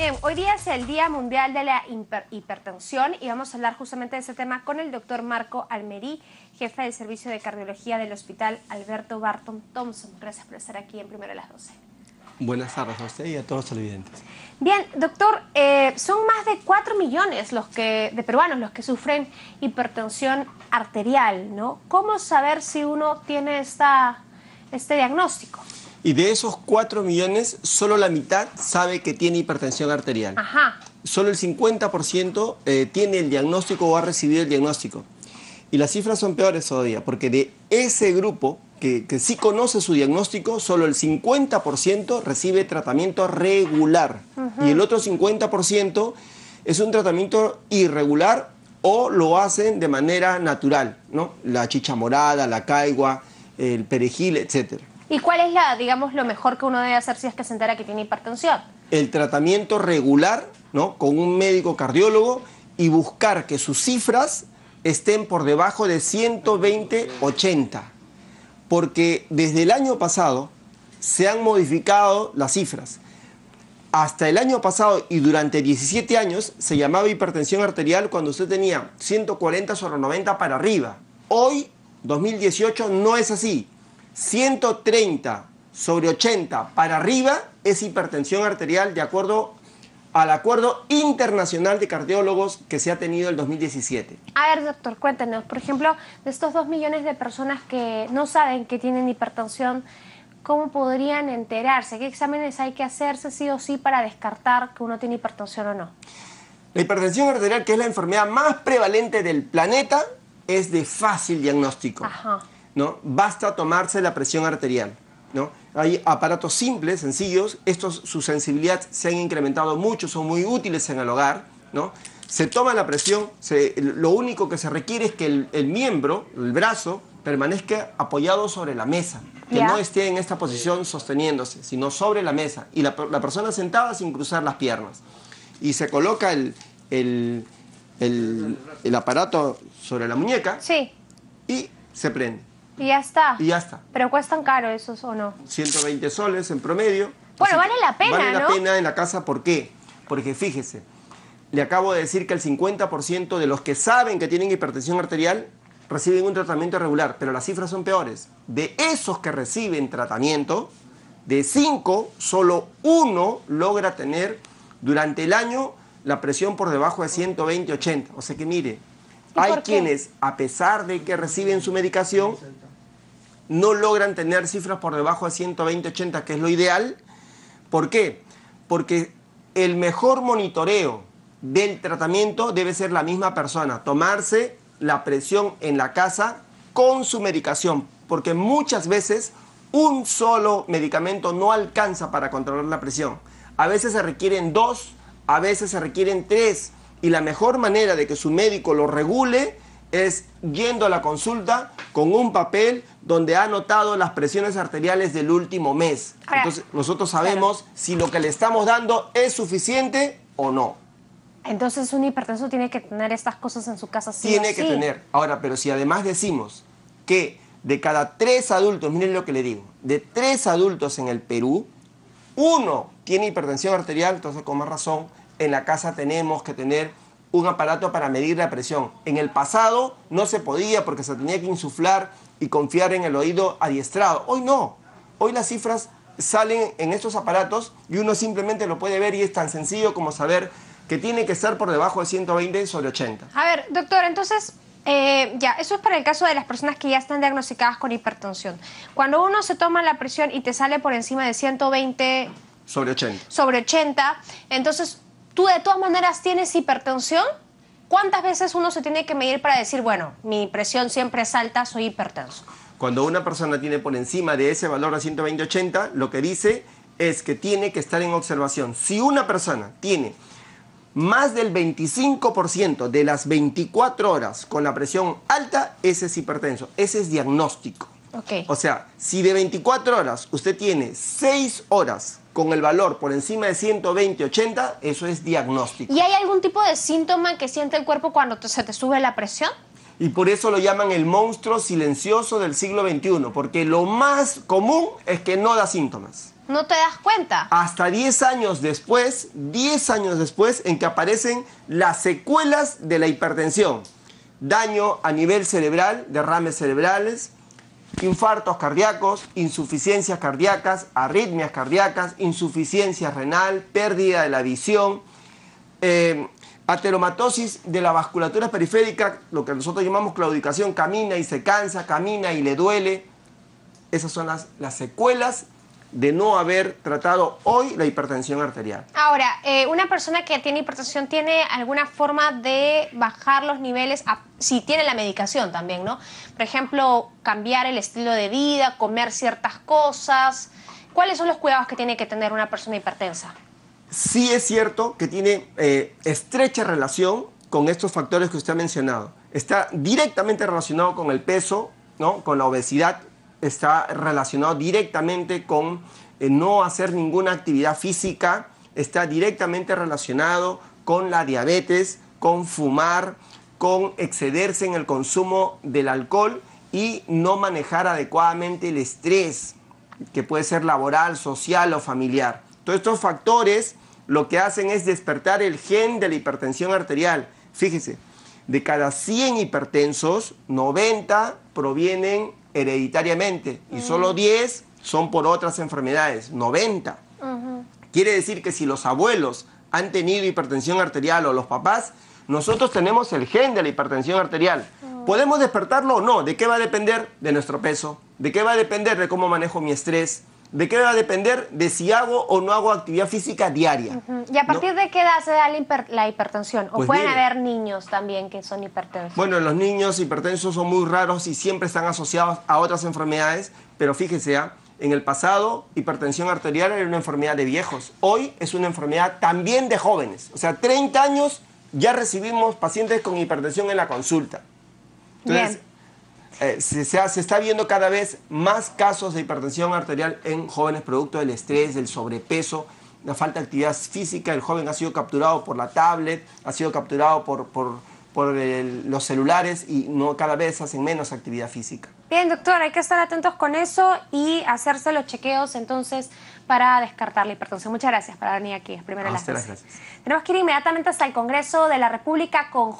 Bien, eh, hoy día es el Día Mundial de la Hipertensión y vamos a hablar justamente de ese tema con el doctor Marco Almerí, jefe del Servicio de Cardiología del Hospital Alberto Barton Thompson. Gracias por estar aquí en Primero de las 12. Buenas tardes a usted y a todos los televidentes. Bien, doctor, eh, son más de 4 millones los de peruanos los que sufren hipertensión arterial, ¿no? ¿Cómo saber si uno tiene este diagnóstico? Y de esos 4 millones, solo la mitad sabe que tiene hipertensión arterial. Ajá. Solo el 50% eh, tiene el diagnóstico o ha recibido el diagnóstico. Y las cifras son peores todavía, porque de ese grupo que, sí conoce su diagnóstico, solo el 50% recibe tratamiento regular. Y el otro 50% es un tratamiento irregular o lo hacen de manera natural, ¿no? La chicha morada, la caigua, el perejil, etcétera. ¿Y cuál es la, digamos, lo mejor que uno debe hacer si es que se entera que tiene hipertensión? El tratamiento regular, ¿no? Con un médico cardiólogo y buscar que sus cifras estén por debajo de 120-80. Porque desde el año pasado se han modificado las cifras. Hasta el año pasado y durante 17 años se llamaba hipertensión arterial cuando usted tenía 140 sobre 90 para arriba. Hoy, 2018, no es así. 130 sobre 80 para arriba es hipertensión arterial de acuerdo al acuerdo internacional de cardiólogos que se ha tenido el 2017. A ver, doctor, cuéntenos, por ejemplo, de estos 2 millones de personas que no saben que tienen hipertensión, ¿cómo podrían enterarse? ¿Qué exámenes hay que hacerse sí o sí para descartar que uno tiene hipertensión o no? La hipertensión arterial, que es la enfermedad más prevalente del planeta, es de fácil diagnóstico. Ajá. ¿no? Basta tomarse la presión arterial, ¿no? Hay aparatos simples, sencillos, estos, su sensibilidad se han incrementado mucho, son muy útiles en el hogar, ¿no? Se toma la presión, lo único que se requiere es que el, miembro, el brazo, permanezca apoyado sobre la mesa, que no esté en esta posición sosteniéndose, sino sobre la mesa, y la, persona sentada sin cruzar las piernas. Y se coloca el, el, aparato sobre la muñeca sí. y se prende. Y ya está. Y ya está. Pero cuestan caro esos o no. 120 soles en promedio. Bueno, vale la pena, vale la pena en la casa, ¿por qué? Porque fíjese, le acabo de decir que el 50% de los que saben que tienen hipertensión arterial reciben un tratamiento regular, pero las cifras son peores. De esos que reciben tratamiento, de 5, solo uno logra tener durante el año la presión por debajo de 120-80. O sea que mire, hay quienes, a pesar de que reciben su medicación, no logran tener cifras por debajo de 120, 80, que es lo ideal. ¿Por qué? Porque el mejor monitoreo del tratamiento debe ser la misma persona, tomarse la presión en la casa con su medicación, porque muchas veces un solo medicamento no alcanza para controlar la presión. A veces se requieren dos, a veces se requieren tres, y la mejor manera de que su médico lo regule es yendo a la consulta con un papel donde ha anotado las presiones arteriales del último mes. Entonces, nosotros sabemos si lo que le estamos dando es suficiente o no. Entonces, un hipertenso tiene que tener estas cosas en su casa. Sí tiene que tener. Ahora, pero si además decimos que de cada tres adultos, miren lo que le digo, de tres adultos en el Perú, uno tiene hipertensión arterial, entonces con más razón, en la casa tenemos que tener un aparato para medir la presión. En el pasado no se podía porque se tenía que insuflar y confiar en el oído adiestrado. Hoy no. Hoy las cifras salen en estos aparatos y uno simplemente lo puede ver y es tan sencillo como saber que tiene que ser por debajo de 120 sobre 80. A ver, doctor, entonces, eh, ya, eso es para el caso de las personas que ya están diagnosticadas con hipertensión. Cuando uno se toma la presión y te sale por encima de 120... Sobre 80. Sobre 80, entonces ¿Tú de todas maneras tienes hipertensión? ¿Cuántas veces uno se tiene que medir para decir, bueno, mi presión siempre es alta, soy hipertenso? Cuando una persona tiene por encima de ese valor a 120-80, lo que dice es que tiene que estar en observación. Si una persona tiene más del 25% de las 24 horas con la presión alta, ese es hipertenso. Ese es diagnóstico. O sea, si de 24 horas usted tiene 6 horas con el valor por encima de 120, 80, eso es diagnóstico. ¿Y hay algún tipo de síntoma que siente el cuerpo cuando se te sube la presión? y por eso lo llaman el monstruo silencioso del siglo XXI, porque lo más común es que no da síntomas. ¿No te das cuenta? Hasta 10 años después, 10 años después, en que aparecen las secuelas de la hipertensión. Daño a nivel cerebral, derrames cerebrales, infartos cardíacos, insuficiencias cardíacas, arritmias cardíacas, insuficiencia renal, pérdida de la visión, eh, ateromatosis de la vasculatura periférica, lo que nosotros llamamos claudicación, camina y se cansa, camina y le duele. Esas son las, las secuelas de no haber tratado hoy la hipertensión arterial. Ahora, eh, una persona que tiene hipertensión tiene alguna forma de bajar los niveles, si tiene la medicación también, ¿no? Por ejemplo, cambiar el estilo de vida, comer ciertas cosas. ¿Cuáles son los cuidados que tiene que tener una persona hipertensa? Sí es cierto que tiene eh, estrecha relación con estos factores que usted ha mencionado. Está directamente relacionado con el peso, ¿no? con la obesidad, está relacionado directamente con eh, no hacer ninguna actividad física, está directamente relacionado con la diabetes, con fumar, con excederse en el consumo del alcohol y no manejar adecuadamente el estrés, que puede ser laboral, social o familiar. Todos estos factores lo que hacen es despertar el gen de la hipertensión arterial. Fíjese, de cada 100 hipertensos, 90 provienen hereditariamente y solo 10 mm. son por otras enfermedades, 90. Quiere decir que si los abuelos han tenido hipertensión arterial o los papás, nosotros tenemos el gen de la hipertensión arterial. Mm. ¿Podemos despertarlo o no? ¿De qué va a depender? De nuestro peso. ¿De qué va a depender? De cómo manejo mi estrés. ¿De qué va a depender? De si hago o no hago actividad física diaria. ¿Y a partir de qué edad se da la, hipertensión? ¿O pues pueden haber niños también que son hipertensos? Bueno, los niños hipertensos son muy raros y siempre están asociados a otras enfermedades, pero fíjese, ¿ah? en el pasado hipertensión arterial era una enfermedad de viejos, hoy es una enfermedad también de jóvenes. O sea, 30 años ya recibimos pacientes con hipertensión en la consulta. Eh, se, está viendo cada vez más casos de hipertensión arterial en jóvenes producto del estrés, del sobrepeso, la falta de actividad física. El joven ha sido capturado por la tablet, ha sido capturado por, los celulares y no cada vez hacen menos actividad física. Bien, doctor, hay que estar atentos con eso y hacerse los chequeos entonces para descartar la hipertensión. Muchas gracias por venir aquí. Primero gracias. Tenemos que ir inmediatamente hasta el Congreso de la República con